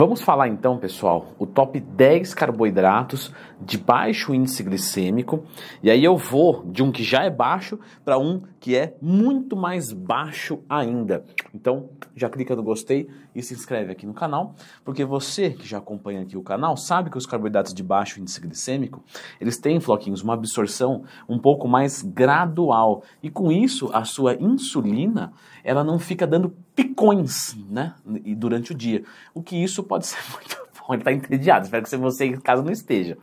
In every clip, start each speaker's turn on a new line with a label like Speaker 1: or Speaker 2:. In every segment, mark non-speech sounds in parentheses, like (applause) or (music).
Speaker 1: Vamos falar então, pessoal, o top 10 carboidratos de baixo índice glicêmico. E aí eu vou de um que já é baixo para um que é muito mais baixo ainda. Então, já clica no gostei e se inscreve aqui no canal, porque você que já acompanha aqui o canal sabe que os carboidratos de baixo índice glicêmico, eles têm floquinhos uma absorção um pouco mais gradual. E com isso, a sua insulina, ela não fica dando picões, né, durante o dia. O que isso pode ser (laughs) muito bom. Ele está entediado, espero que você em casa não esteja.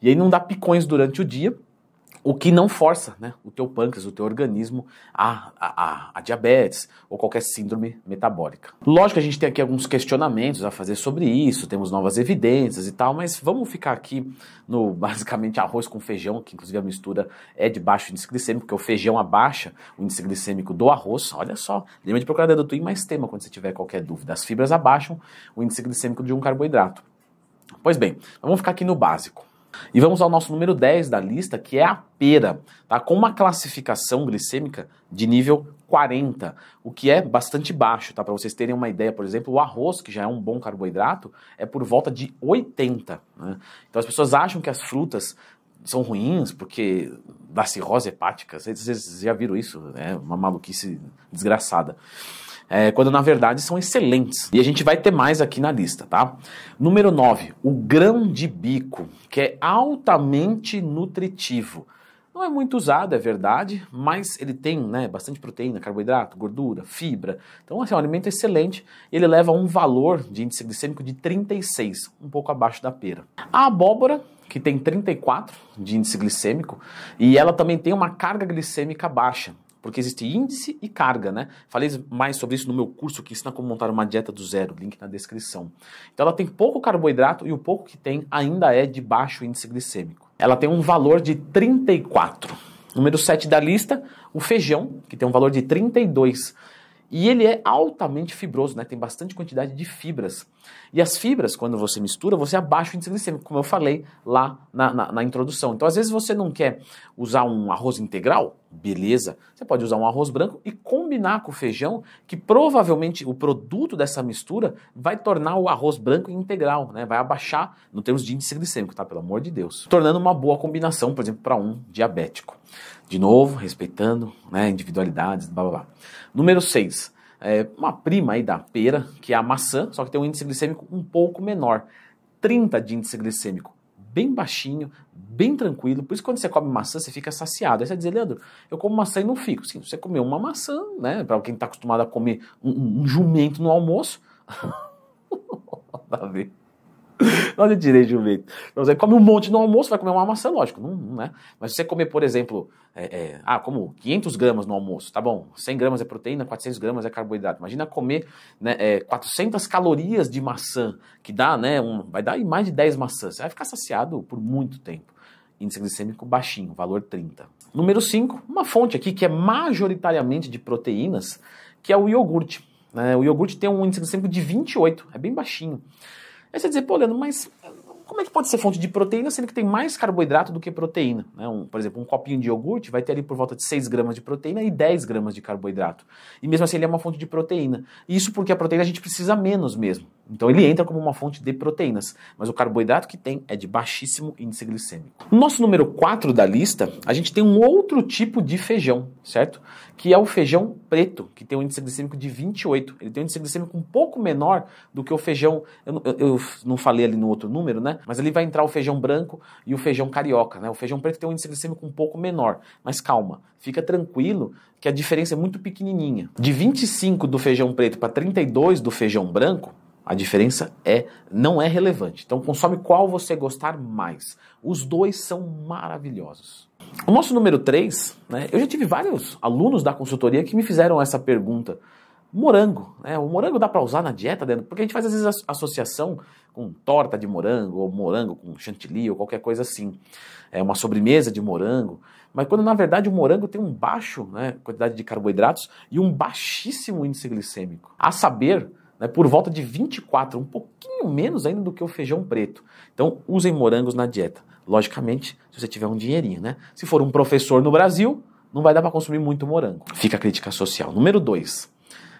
Speaker 1: E aí não dá picões durante o dia, o que não força né, o teu pâncreas, o teu organismo a, a, a, diabetes ou qualquer síndrome metabólica. Lógico que a gente tem aqui alguns questionamentos a fazer sobre isso, temos novas evidências e tal, mas vamos ficar aqui no (laughs) basicamente arroz com feijão, que inclusive a mistura é de baixo índice glicêmico, porque o feijão abaixa o índice glicêmico do arroz. Olha só, lembra de procurar dentro do Twin mais tema quando você tiver qualquer dúvida. As fibras abaixam o índice glicêmico de um carboidrato. Pois bem, vamos ficar aqui no básico. E vamos ao nosso número 10 da lista, que é a pera, tá? com uma classificação glicêmica de nível 40, o que é bastante baixo, tá? Para vocês terem uma ideia, por exemplo, o arroz, que já é um bom carboidrato, é por volta de 80. Né? Então as pessoas acham que as frutas são ruins porque dá cirrose hepática. Vocês já viram isso, é né? uma maluquice desgraçada é, quando na verdade são excelentes. E a gente vai ter mais aqui na lista, tá? Número 9, o grão de bico, que é altamente nutritivo. Não é muito usado, é verdade, mas ele tem né, bastante proteína, carboidrato, gordura, fibra. Então, assim, é um alimento excelente. Ele leva um valor de índice glicêmico de 36, um pouco abaixo da pera. A abóbora, que tem 34 de índice glicêmico, e ela também tem uma carga glicêmica baixa porque existe índice e carga, né? Falei mais sobre isso no meu curso que ensina como montar uma dieta do zero, link na descrição. Então ela tem pouco carboidrato e o pouco que tem ainda é de baixo índice glicêmico. Ela tem um valor de 34. Número 7 da lista, o feijão, que tem um valor de 32. E ele é altamente fibroso, né? tem bastante quantidade de fibras. E as fibras, quando você mistura, você abaixa o índice glicêmico, como eu falei lá na, na, na, introdução. Então, às vezes, você não quer usar um arroz integral, beleza. Você pode usar um arroz branco e combinar com o feijão, que provavelmente o produto dessa mistura vai tornar o arroz branco integral, né? vai abaixar no termos de índice glicêmico, tá? pelo amor de Deus. Tornando uma boa combinação, por exemplo, para um diabético. De novo, respeitando né, individualidades, blá blá blá. Número 6. É uma prima aí da pera, que é a maçã, só que tem um índice glicêmico um pouco menor. 30 de índice glicêmico bem baixinho, bem tranquilo. Por isso, quando você come maçã, você fica saciado. Aí você vai dizer, Leandro, eu como maçã e não fico. Sim, você comeu uma maçã, né? Para quem está acostumado a comer um, um, jumento no almoço. (laughs) Dá a ver. Nós é direito, jumento. Então, você come um monte no almoço, vai comer uma maçã, lógico, não, não é? Mas se você comer, por exemplo, é, é, ah, como 500 gramas no almoço, tá bom, 100 gramas é proteína, 400 gramas é carboidrato. Imagina comer né, é, 400 calorias de maçã, que dá, né, um, vai dar mais de 10 maçãs. Você vai ficar saciado por muito tempo. Índice glicêmico baixinho, valor 30. Número 5, uma fonte aqui que é majoritariamente de proteínas, que é o iogurte. Né? O iogurte tem um índice glicêmico de 28, é bem baixinho. Aí você dizer, pô, Leandro, mas como é que pode ser fonte de proteína, sendo que tem mais carboidrato do que proteína? Né? Um, por exemplo, um copinho de iogurte vai ter ali por volta de 6 gramas de proteína e 10 gramas de carboidrato. E mesmo assim ele é uma fonte de proteína. Isso porque a proteína a gente precisa menos mesmo. Então ele entra como uma fonte de proteínas, mas o carboidrato que tem é de baixíssimo índice glicêmico. No nosso número 4 da lista, a gente tem um outro tipo de feijão, certo? Que é o feijão preto, que tem um índice glicêmico de 28. Ele tem um índice glicêmico um pouco menor do que o feijão. Eu, eu, eu não falei ali no outro número, né? Mas ali vai entrar o feijão branco e o feijão carioca, né? O feijão preto tem um índice glicêmico um pouco menor. Mas calma, fica tranquilo que a diferença é muito pequenininha. De 25 do feijão preto para 32 do feijão branco, a diferença é não é relevante. Então consome qual você gostar mais. Os dois são maravilhosos. O nosso número 3, né, eu já tive vários alunos da consultoria que me fizeram essa pergunta. Morango, né? O morango dá para usar na dieta, dentro? Porque a gente faz às vezes associação com torta de morango ou morango com chantilly ou qualquer coisa assim. É uma sobremesa de morango, mas quando na verdade o morango tem um baixo, né, quantidade de carboidratos e um baixíssimo índice glicêmico. A saber, né, por volta de 24, um pouquinho menos ainda do que o feijão preto. Então, usem morangos na dieta. Logicamente, se você tiver um dinheirinho, né? Se for um professor no Brasil, não vai dar para consumir muito morango. Fica a crítica social. Número 2.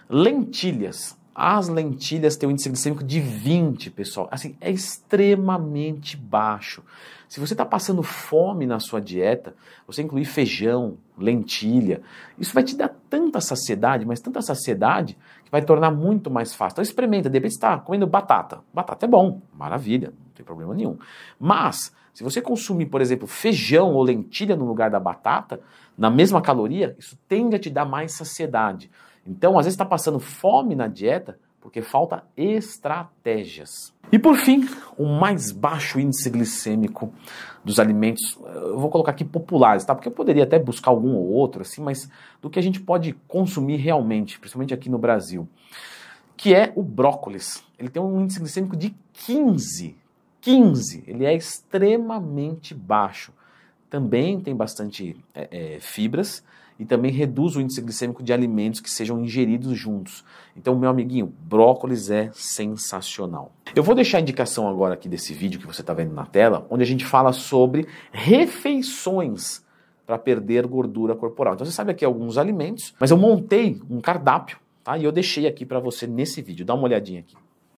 Speaker 1: Lentilhas. As lentilhas têm um índice glicêmico de 20, pessoal. Assim, é extremamente baixo. Se você está passando fome na sua dieta, você incluir feijão, lentilha, isso vai te dar tanta saciedade, mas tanta saciedade, que vai tornar muito mais fácil. Então experimenta, de repente está comendo batata. Batata é bom, maravilha, não tem problema nenhum. Mas, se você consumir, por exemplo, feijão ou lentilha no lugar da batata, na mesma caloria, isso tende a te dar mais saciedade. Então, às vezes está passando fome na dieta porque falta estratégias. E por fim, o mais baixo índice glicêmico dos alimentos, eu vou colocar aqui populares, tá? Porque eu poderia até buscar algum ou outro assim, mas do que a gente pode consumir realmente, principalmente aqui no Brasil, que é o brócolis. Ele tem um índice glicêmico de 15. 15, ele é extremamente baixo também tem bastante é, é, fibras e também reduz o índice glicêmico de alimentos que sejam ingeridos juntos. Então, meu amiguinho, brócolis é sensacional. Eu vou deixar a indicação agora aqui desse vídeo que você está vendo na tela, onde a gente fala sobre refeições para perder gordura corporal. Então, você sabe aqui alguns alimentos, mas eu montei um cardápio tá? e eu deixei aqui para você nesse vídeo. Dá uma olhadinha aqui.